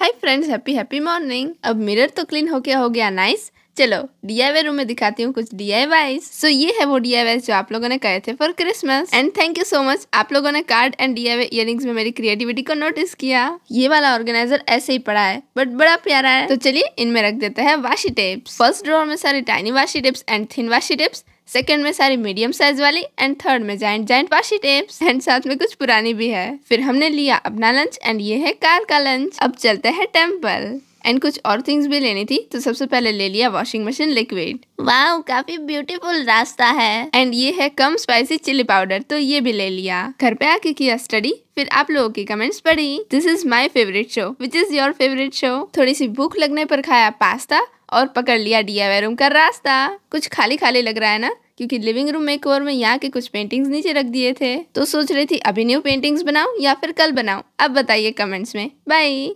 हाय friends happy happy morning अब mirror तो clean गया हो गया नाइस चलो डी आई रूम में दिखाती हूँ कुछ डी आई सो ये है वो डी आई जो आप लोगों ने कहे थे for Christmas and thank you so much आप लोगों ने कार्ड एंड डी आई में मेरी क्रिएटिविटी को नोटिस किया ये वाला ऑर्गेनाइजर ऐसे ही पड़ा है बट बड़ा प्यारा है तो चलिए इनमें रख देते हैं वाशी टेप्स फर्स्ट ड्रॉर में सारी tiny washi tapes and thin washi tapes second में सारी मीडियम साइज वाली एंड थर्ड में giant giant washi tapes and साथ में कुछ पुरानी भी है फिर हमने लिया अपना लंच एंड ये है कार का लंच अब चलते हैं टेम्पल एंड कुछ और थिंग्स भी लेनी थी तो सबसे पहले ले लिया वॉशिंग मशीन लिक्विड वाह काफी ब्यूटीफुल रास्ता है एंड ये है कम स्पाइसी चिली पाउडर तो ये भी ले लिया घर पे आके किया स्टडी फिर आप लोगों की कमेंट्स पढ़ी this is my favourite show which is your favourite show थोड़ी सी भूख लगने पर खाया पास्ता और पकड़ लिया डी रूम का रास्ता कुछ खाली खाली लग रहा है ना क्योंकि लिविंग रूम मेक ओवर में यहाँ के कुछ पेंटिंग्स नीचे रख दिए थे तो सोच रही थी अभी न्यू पेंटिंग्स बनाऊं या फिर कल बनाऊं अब बताइए कमेंट्स में बाय